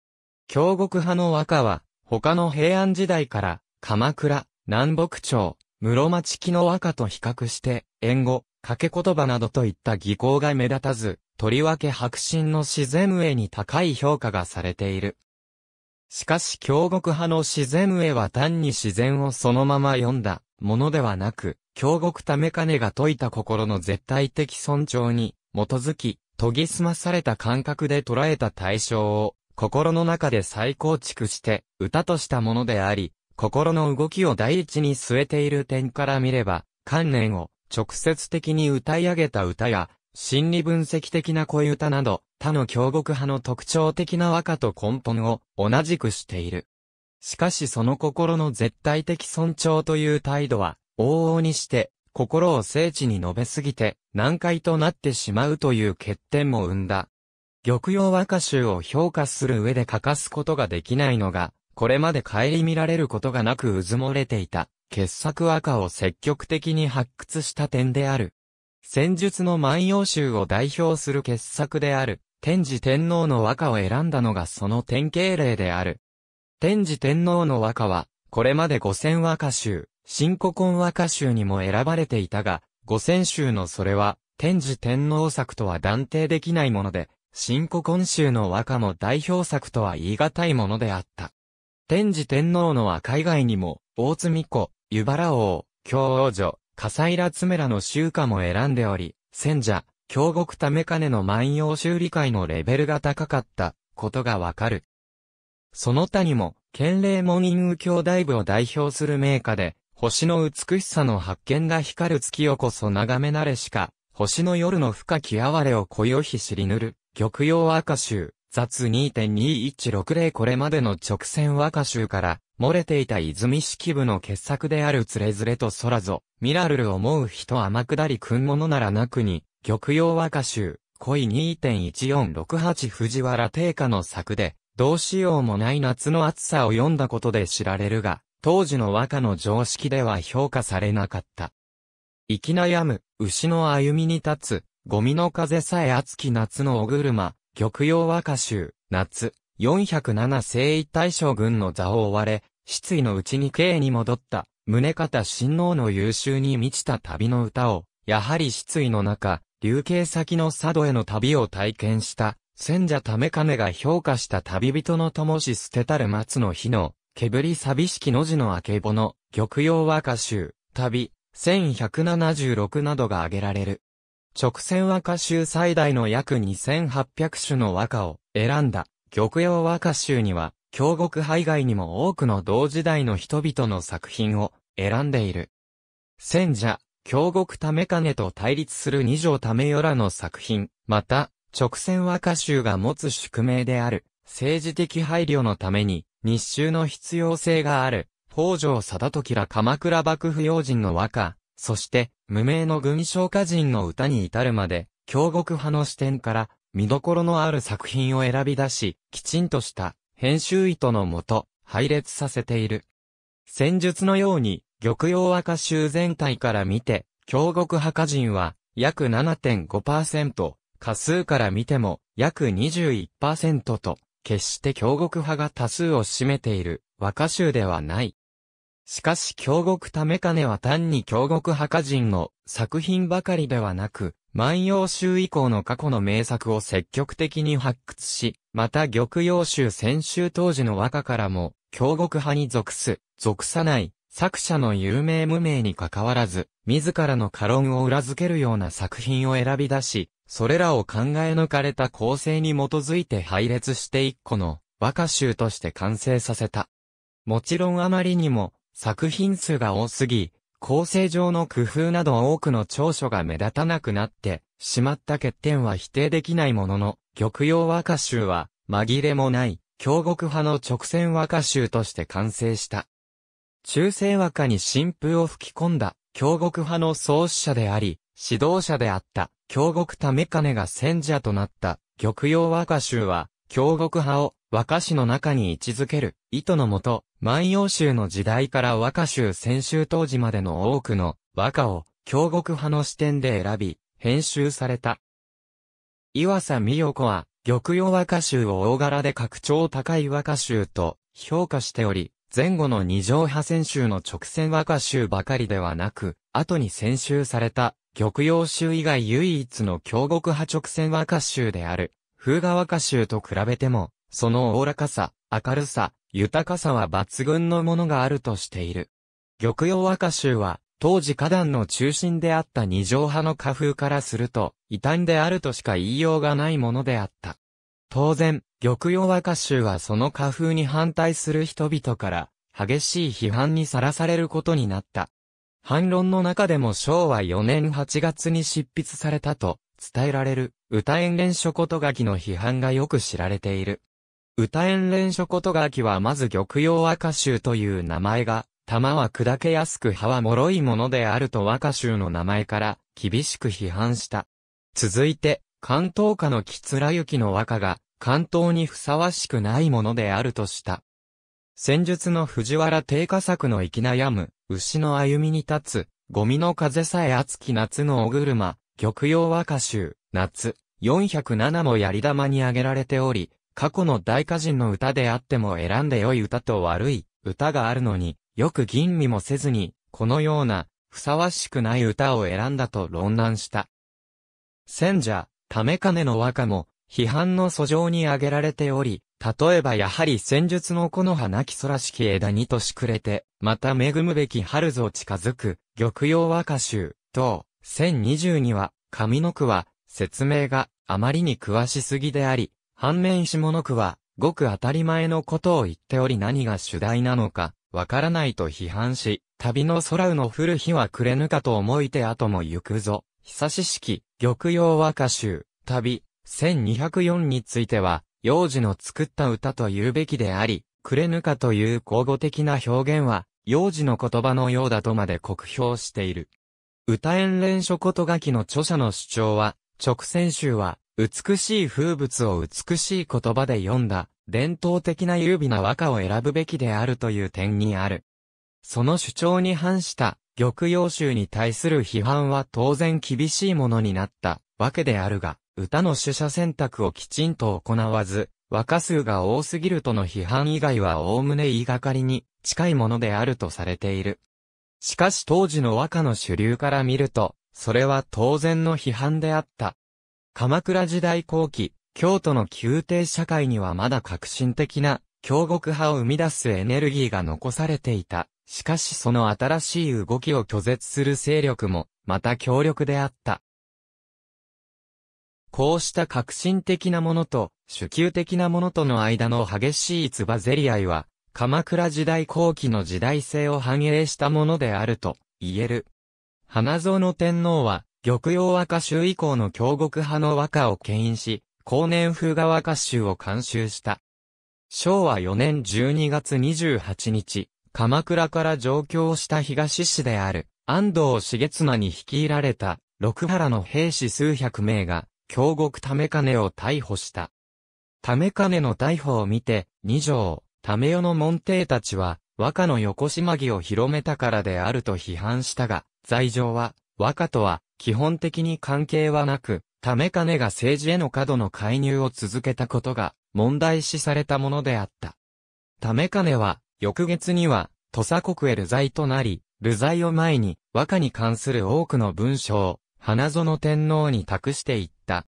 京極派の和歌は、他の平安時代から、鎌倉、南北朝、室町期の和歌と比較して、縁語、掛け言葉などといった技巧が目立たず、とりわけ白真の自然絵に高い評価がされている。しかし京極派の自然絵は単に自然をそのまま読んだものではなく、京極ため金が説いた心の絶対的尊重に基づき、研ぎ澄まされた感覚で捉えた対象を、心の中で再構築して、歌としたものであり、心の動きを第一に据えている点から見れば、観念を直接的に歌い上げた歌や、心理分析的な恋歌など、他の京極派の特徴的な和歌と根本を同じくしている。しかしその心の絶対的尊重という態度は、往々にして、心を聖地に述べすぎて、難解となってしまうという欠点も生んだ。玉葉和歌集を評価する上で欠かすことができないのが、これまで顧みられることがなくうずもれていた、傑作赤を積極的に発掘した点である。戦術の万葉集を代表する傑作である、天智天皇の和歌を選んだのがその典型例である。天智天皇の和歌は、これまで五千和歌集、新古今和歌集にも選ばれていたが、五千集のそれは、天智天皇作とは断定できないもので、新古今集の和歌も代表作とは言い難いものであった。天智天皇のは海外にも、大津子、湯原王、京王女、笠井つめらの集歌も選んでおり、戦者、京極ための万葉修理会のレベルが高かったことがわかる。その他にも、県霊ニング兄大部を代表する名家で、星の美しさの発見が光る月をこそ眺め慣れしか、星の夜の深き哀れを今よひ知りぬる、玉葉赤州、雑2.2160これまでの直線和歌集から、漏れていた泉式部の傑作であるつれづれと空ぞ、ミラルル思う人天下りくんものならなくに、玉葉和歌集、恋2.1468藤原定家の作で、どうしようもない夏の暑さを読んだことで知られるが、当時の和歌の常識では評価されなかった。生き悩む、牛の歩みに立つ、ゴミの風さえ熱き夏のお車、玉葉和歌集、夏、407聖一大将軍の座を追われ、失意のうちに京に戻った、宗方親王の優秀に満ちた旅の歌を、やはり失意の中、流刑先の佐渡への旅を体験した、戦者ためかねが評価した旅人の灯し捨てたる松の日の、けぶり寂しきの字のあけぼの、玉葉和歌集、旅、1176などが挙げられる。直線和歌集最大の約2800種の和歌を選んだ玉葉和歌集には、京極海外にも多くの同時代の人々の作品を選んでいる。戦者、京極為金と対立する二条為与らの作品、また、直線和歌集が持つ宿命である、政治的配慮のために、日周の必要性がある、北条貞時ら鎌倉幕府要人の和歌、そして、無名の軍唱歌人の歌に至るまで、京極派の視点から、見どころのある作品を選び出し、きちんとした編集意図のもと、配列させている。戦術のように、玉葉和歌集全体から見て、京極派歌人は、約7.5%、過数から見ても、約21%と、決して京極派が多数を占めている、和歌集ではない。しかし京極為金は単に京極墓人の作品ばかりではなく、万葉集以降の過去の名作を積極的に発掘し、また玉葉集先週当時の和歌からも、京極派に属す、属さない、作者の有名無名に関わらず、自らの過論を裏付けるような作品を選び出し、それらを考え抜かれた構成に基づいて配列して一個の和歌集として完成させた。もちろんあまりにも作品数が多すぎ、構成上の工夫など多くの長所が目立たなくなってしまった欠点は否定できないものの、玉葉和歌集は紛れもない、京極派の直線和歌集として完成した。中世和歌に新風を吹き込んだ京極派の創始者であり、指導者であった京極為金が先者となった玉葉和歌集は、京極派を和歌詞の中に位置づける意図のもと、万葉集の時代から和歌集先週当時までの多くの和歌を京極派の視点で選び、編集された。岩佐美代子は、玉葉和歌集を大柄で格調高い和歌集と評価しており、前後の二条派選週の直線和歌集ばかりではなく、後に先週された玉葉集以外唯一の京極派直線和歌集である。風川歌集と比べても、そのおおらかさ、明るさ、豊かさは抜群のものがあるとしている。玉葉和歌集は、当時花壇の中心であった二条派の花風からすると、異端であるとしか言いようがないものであった。当然、玉葉和歌集はその花風に反対する人々から、激しい批判にさらされることになった。反論の中でも昭和4年8月に執筆されたと、伝えられる、歌演練書ことがきの批判がよく知られている。歌演練書ことがきはまず玉葉和歌集という名前が、玉は砕けやすく葉は脆いものであると和歌集の名前から厳しく批判した。続いて、関東家の木貫之の和歌が関東にふさわしくないものであるとした。戦術の藤原定家作の生き悩む、牛の歩みに立つ、ゴミの風さえ熱き夏のお車、玉葉和歌集、夏、407もやり玉に挙げられており、過去の大歌人の歌であっても選んで良い歌と悪い歌があるのに、よく吟味もせずに、このような、ふさわしくない歌を選んだと論断した。戦者、ためかねの和歌も、批判の素状に挙げられており、例えばやはり戦術の木の花き空しき枝にとしくれて、また恵むべき春ぞ近づく、玉葉和歌集、等、1022は、上の句は、説明があまりに詳しすぎであり、反面下の句は、ごく当たり前のことを言っており何が主題なのか、わからないと批判し、旅の空の降る日は暮れぬかと思いて後も行くぞ。久し式、玉葉和歌集、旅、1204については、幼児の作った歌と言うべきであり、暮れぬかという口語的な表現は、幼児の言葉のようだとまで酷評している。歌演練書こと書きの著者の主張は、直線集は、美しい風物を美しい言葉で読んだ、伝統的な優美な和歌を選ぶべきであるという点にある。その主張に反した、玉葉集に対する批判は当然厳しいものになったわけであるが、歌の取捨選択をきちんと行わず、和歌数が多すぎるとの批判以外は概ね言いがかりに近いものであるとされている。しかし当時の和歌の主流から見ると、それは当然の批判であった。鎌倉時代後期、京都の宮廷社会にはまだ革新的な、京極派を生み出すエネルギーが残されていた。しかしその新しい動きを拒絶する勢力も、また強力であった。こうした革新的なものと、主級的なものとの間の激しいつばり合いは、鎌倉時代後期の時代性を反映したものであると言える。花園天皇は、玉葉和歌集以降の京極派の和歌を牽引し、後年風画和歌集を監修した。昭和4年12月28日、鎌倉から上京した東市である、安藤重綱に率いられた、六原の兵士数百名が、京極為金を逮捕した。為金の逮捕を見て、二条、ため世の門弟たちは、和歌の横島木を広めたからであると批判したが、罪状は、和歌とは、基本的に関係はなく、ため金が政治への過度の介入を続けたことが、問題視されたものであった。ため金は、翌月には、土佐国へ流罪となり、流罪を前に、和歌に関する多くの文章を、花園天皇に託していった。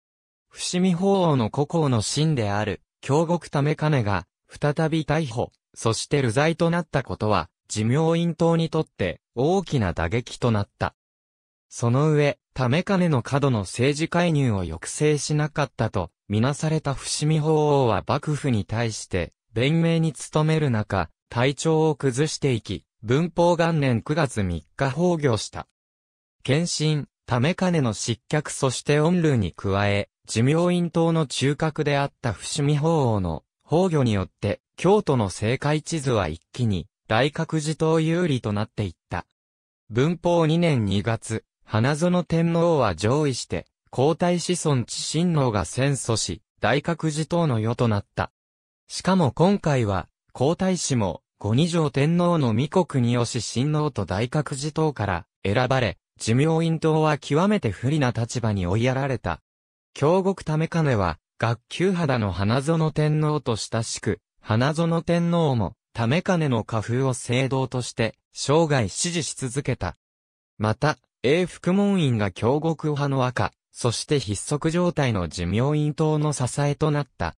伏見法王の故郷の真である、京極為金が、再び逮捕、そして流罪となったことは、自明院党にとって大きな打撃となった。その上、ため金の過度の政治介入を抑制しなかったと、みなされた伏見法王は幕府に対して、弁明に努める中、体調を崩していき、文法元年9月3日崩御した。献身、ため金の失脚そして恩類に加え、寿命院党の中核であった伏見法王の宝御によって、京都の政界地図は一気に、大覚寺島有利となっていった。文法2年2月、花園天皇は上位して、皇太子孫知親王が戦祖し、大覚寺島の世となった。しかも今回は、皇太子も、五二条天皇の御国に義親王と大覚寺島から選ばれ、寿命院党は極めて不利な立場に追いやられた。京極為金は、学級肌の花園天皇と親しく、花園天皇も、ため、金の花風を聖堂として、生涯支持し続けた。また、英福門院が京極派の赤、そして筆足状態の寿命院等の支えとなった。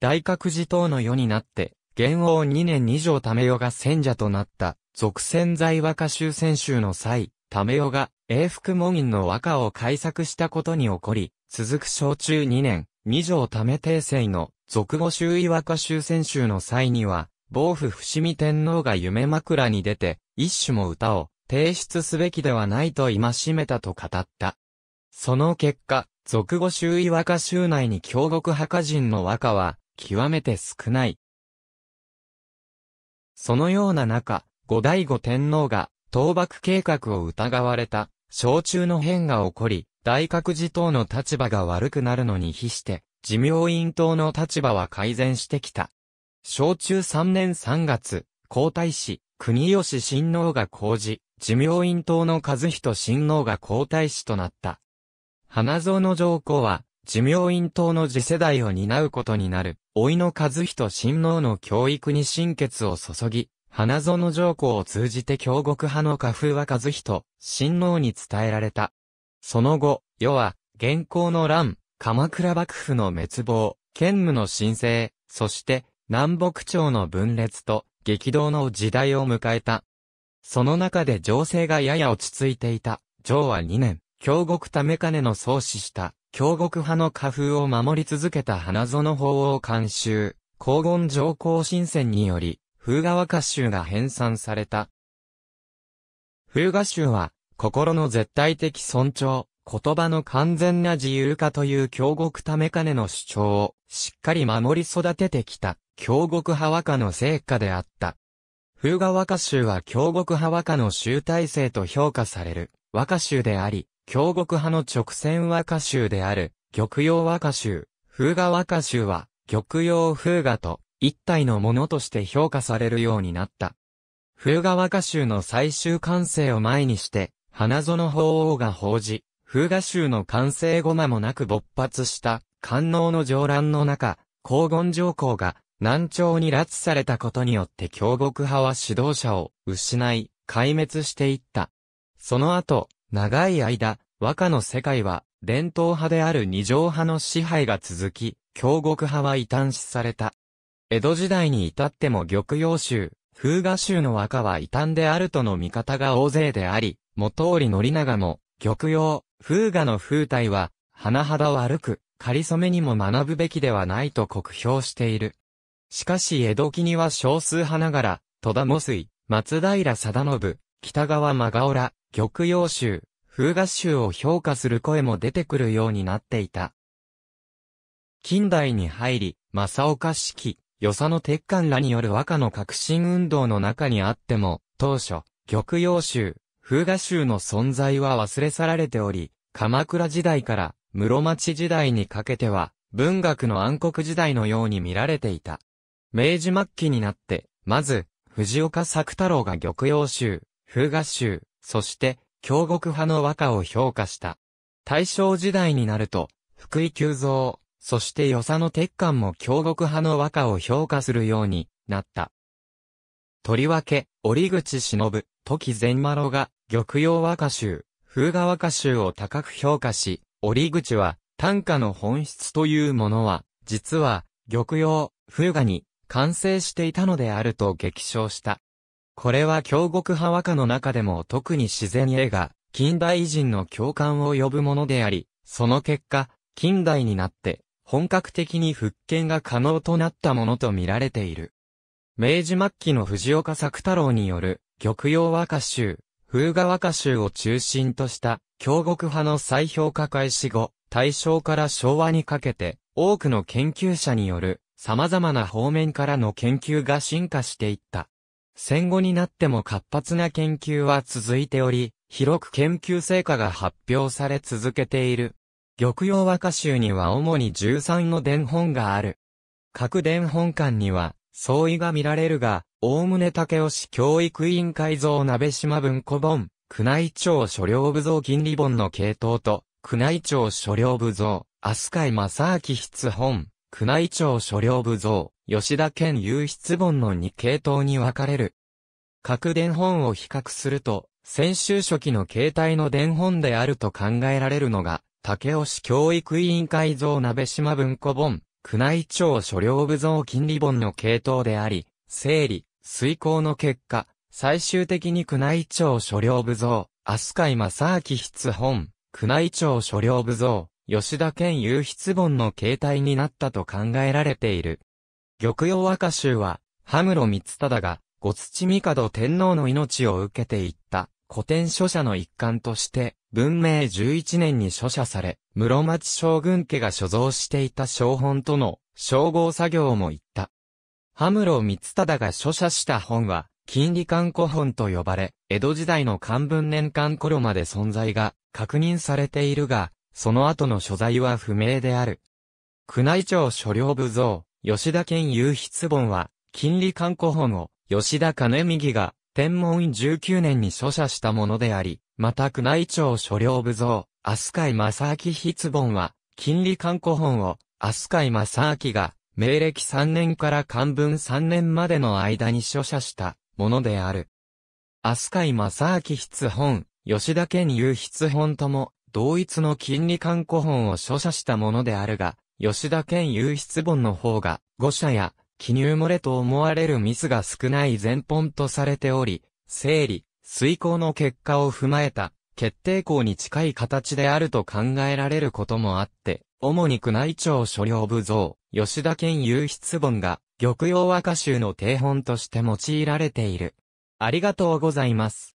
大覚寺等の世になって、元王2年2条ため世が戦者となった、俗戦在和歌集選集の際、ため世が英福門院の和歌を改作したことに起こり、続く小中2年、二条め訂正の俗語囲和歌集選集の際には、暴府伏見天皇が夢枕に出て、一種も歌を提出すべきではないと戒めたと語った。その結果、俗語囲和歌集内に京極墓人の和歌は、極めて少ない。そのような中、後醍醐天皇が、倒幕計画を疑われた、小中の変が起こり、大覚寺等の立場が悪くなるのに比して、寺明院等の立場は改善してきた。小中3年3月、皇太子、国吉親王が講じ、寺明院党の和人親王が皇太子となった。花園上皇は、寺明院党の次世代を担うことになる、老いの和人親王の教育に心血を注ぎ、花園上皇を通じて京極派の家風は和人、親王に伝えられた。その後、世は、現行の乱、鎌倉幕府の滅亡、剣務の申請、そして、南北朝の分裂と、激動の時代を迎えた。その中で情勢がやや落ち着いていた、上は2年、京極為金の創始した、京極派の家風を守り続けた花園法を監修、黄金上皇新選により、風河和歌集が編纂された。風河集は、心の絶対的尊重、言葉の完全な自由化という京極ためかねの主張をしっかり守り育ててきた京極派和歌の成果であった。風雅和歌集は京極派和歌の集大成と評価される和歌集であり、京極派の直線和歌集である玉葉和歌集、風雅和歌集は玉葉風雅と一体のものとして評価されるようになった。風雅和歌集の最終完成を前にして、花園法王が報じ、風雅集の完成後間もなく勃発した官能の上乱の中、黄金上皇が南朝に拉致されたことによって京極派は指導者を失い、壊滅していった。その後、長い間、和歌の世界は伝統派である二条派の支配が続き、京極派は異端視された。江戸時代に至っても玉葉集、風雅集の和歌は異端であるとの見方が大勢であり、元織宣長も、玉葉、風雅の風体は、花肌悪く、仮初めにも学ぶべきではないと酷評している。しかし江戸期には少数派ながら、戸田茂水、松平貞信、北川真顔ら、玉葉集、風合集を評価する声も出てくるようになっていた。近代に入り、正岡式、与謝野鉄管らによる和歌の革新運動の中にあっても、当初、玉葉集、風雅集の存在は忘れ去られており、鎌倉時代から室町時代にかけては、文学の暗黒時代のように見られていた。明治末期になって、まず、藤岡作太郎が玉葉集、風雅集、そして、京極派の和歌を評価した。大正時代になると、福井久蔵、そして与謝の鉄管も京極派の和歌を評価するようになった。とりわけ、折口忍、時善麻呂が、玉葉和歌集、風雅和歌集を高く評価し、折口は、短歌の本質というものは、実は、玉葉、風雅に、完成していたのであると激賞した。これは京極派和歌の中でも特に自然絵が、近代偉人の共感を呼ぶものであり、その結果、近代になって、本格的に復権が可能となったものと見られている。明治末期の藤岡作太郎による、玉葉和歌集、風雅和歌集を中心とした、京極派の再評価開始後、大正から昭和にかけて、多くの研究者による、様々な方面からの研究が進化していった。戦後になっても活発な研究は続いており、広く研究成果が発表され続けている。玉葉和歌集には主に13の伝本がある。各伝本館には、相違が見られるが、おおむね竹雄市教育委員会像鍋島文庫本、宮内庁所領部像金利本の系統と、宮内庁所領部像、飛鳥井正明筆本、宮内庁所領部像、吉田県有筆本の2系統に分かれる。各伝本を比較すると、先週初期の形態の伝本であると考えられるのが、竹尾市教育委員会像鍋島文庫本、宮内庁所領部像金利本の系統であり、整理、遂行の結果、最終的に宮内庁所領部像、飛鳥井正明筆本、宮内庁所領部像、吉田県有筆本の形態になったと考えられている。玉葉和歌集は、羽室光忠が、五土帝天皇の命を受けてい古典書写の一環として、文明11年に書写され、室町将軍家が所蔵していた小本との称号作業も行った。羽室光忠が書写した本は、金利刊古本と呼ばれ、江戸時代の漢文年間頃まで存在が確認されているが、その後の所在は不明である。宮内庁所領部像、吉田県有筆本は、金利刊古本を、吉田兼右が、天文院19年に書者したものであり、また宮内庁所領部像、飛鳥井正明筆本は、金利官古本を、飛鳥井正明が、明暦3年から漢文3年までの間に書者したものである。飛鳥井正明筆本、吉田健雄筆本とも、同一の金利官古本を書者したものであるが、吉田健雄筆本の方が、五者や記入漏れと思われるミスが少ない前本とされており、整理、遂行の結果を踏まえた、決定校に近い形であると考えられることもあって、主に宮内庁所領部像、吉田県有筆本が、玉葉和歌集の定本として用いられている。ありがとうございます。